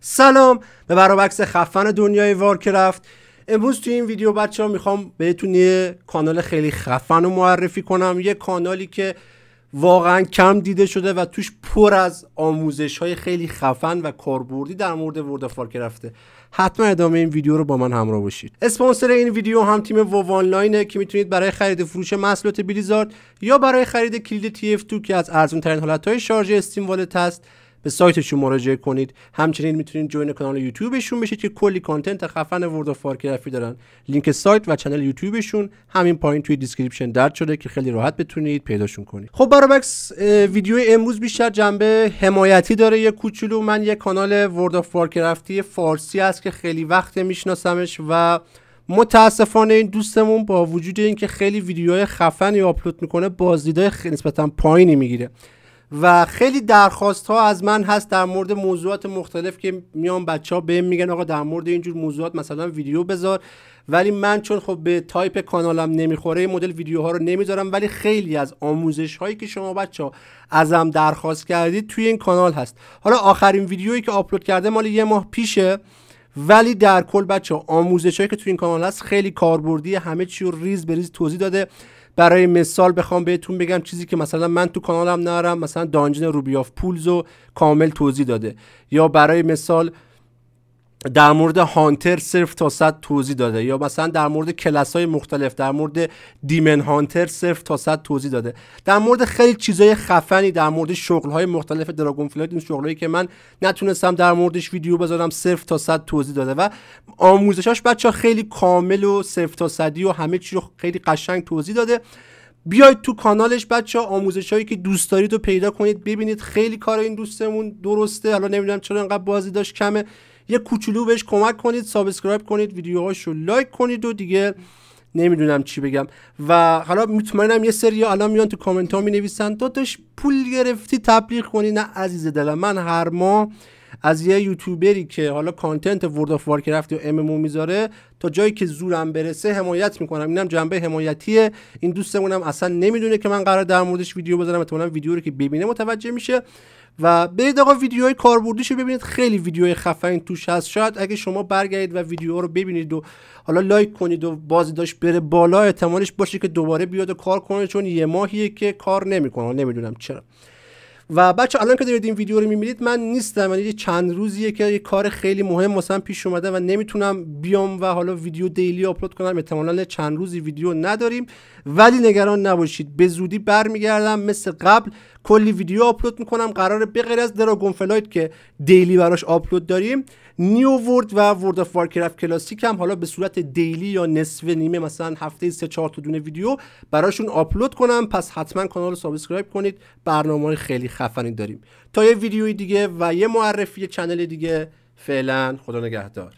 سلام به برابکس خفن دنیای وارکرفت امروز توی این ویدیو بچه ها میخوام بهتون یه کانال خیلی خفن رو معرفی کنم یه کانالی که واقعا کم دیده شده و توش پر از آموزش های خیلی خفن و کاربردی در مورد ورد رفته وارکرفته حتما ادامه این ویدیو رو با من همراه باشید اسپانسر این ویدیو هم تیم وو آنلاینه که میتونید برای خرید فروش محصولات بلیزارد یا برای خرید کلید TF2 که از ارزون ترین حالت های شارژ استیم والت هست به سایتشون مراجعه کنید همچنین میتونید جوین کانال یوتیوبشون بشید که کلی کانتنت خفن ورد و وارکرافتی دارن لینک سایت و کانال یوتیوبشون همین پایین توی دیسکریپشن درد شده که خیلی راحت بتونید پیداشون کنید خب برابکس ویدیو امروز بیشتر جنبه حمایتی داره یه کوچولو من یه کانال ورد آف وارکرافتی فارسی هست که خیلی وقت میشناسمش و متاسفانه این دوستمون با وجود اینکه خیلی ویدیوهای خفنی آپلود میکنه بازدیدهای خیلی نسبتا پایینی میگیره و خیلی درخواست ها از من هست در مورد موضوعات مختلف که میان بچه ها بهم میگن آقا در مورد اینجور موضوعات مثلا ویدیو بذار ولی من چون خب به تایپ کانالم نمیخوره این مدل ویدیوها رو نمیذارم ولی خیلی از آموزش هایی که شما بچه ها ازم درخواست کردید توی این کانال هست حالا آخرین ویدیویی که آپلود کرده مال یه ماه پیشه ولی در کل بچه آموزش هایی که توی این کانال هست خیلی کاربردی همه چی رو ریز به ریز توضیح داده برای مثال بخوام بهتون بگم چیزی که مثلا من تو کانالم نرم مثلا دانجن روبی آف پولز رو کامل توضیح داده یا برای مثال در مورد هانتر صرف تا صد توضیح داده یا مثلا در مورد کلاس های مختلف در مورد دیمن هانتر صرف تا صد توضیح داده در مورد خیلی چیزای خفنی در مورد شغل های مختلف دراگون فلایت این هایی که من نتونستم در موردش ویدیو بذارم صرف تا صد توضیح داده و آموزشاش بچه ها خیلی کامل و صرف تا صدی و همه چی رو خیلی قشنگ توضیح داده بیاید تو کانالش بچه ها آموزش هایی که دوست دارید رو پیدا کنید ببینید خیلی کار این دوستمون درسته حالا نمیدونم چرا انقدر بازی داشت کمه یه کوچولو بهش کمک کنید سابسکرایب کنید ویدیوهاش رو لایک کنید و دیگه نمیدونم چی بگم و حالا مطمئنم یه سری الان میان تو کامنت ها می نویسن پول گرفتی تبلیغ کنی نه عزیز دلم من هر ماه از یه یوتیوبری که حالا کانتنت ورد آف وارکرافت یا ام میذاره تا جایی که زورم برسه حمایت میکنم اینم جنبه حمایتیه این دوستمونم اصلا نمیدونه که من قرار در موردش ویدیو بذارم احتمالاً ویدیو رو که ببینه متوجه میشه و برید آقا ویدیوهای کاربردیشو ببینید خیلی ویدیوهای خفن توش هست شاید اگه شما برگردید و ویدیو رو ببینید و حالا لایک کنید و داشت بره بالا احتمالش باشه که دوباره بیاد و کار کنه چون یه ماهیه که کار نمیکنه نمیدونم چرا و بچه الان که دارید این ویدیو رو میبینید من نیستم من یعنی یه چند روزیه که یه کار خیلی مهم مثلا پیش اومده و نمیتونم بیام و حالا ویدیو دیلی آپلود کنم احتمالا چند روزی ویدیو نداریم ولی نگران نباشید به زودی برمیگردم مثل قبل کلی ویدیو آپلود میکنم قراره بغیر از دراگون فلایت که دیلی براش آپلود داریم نیو ورد و ورد اف وارکرافت کلاسیک هم حالا به صورت دیلی یا نصف نیمه مثلا هفته سه چهار تا دونه ویدیو براشون آپلود کنم پس حتما کانال رو سابسکرایب کنید برنامه خیلی خفنی داریم تا یه ویدیوی دیگه و یه معرفی چنل دیگه فعلا خدا نگهدار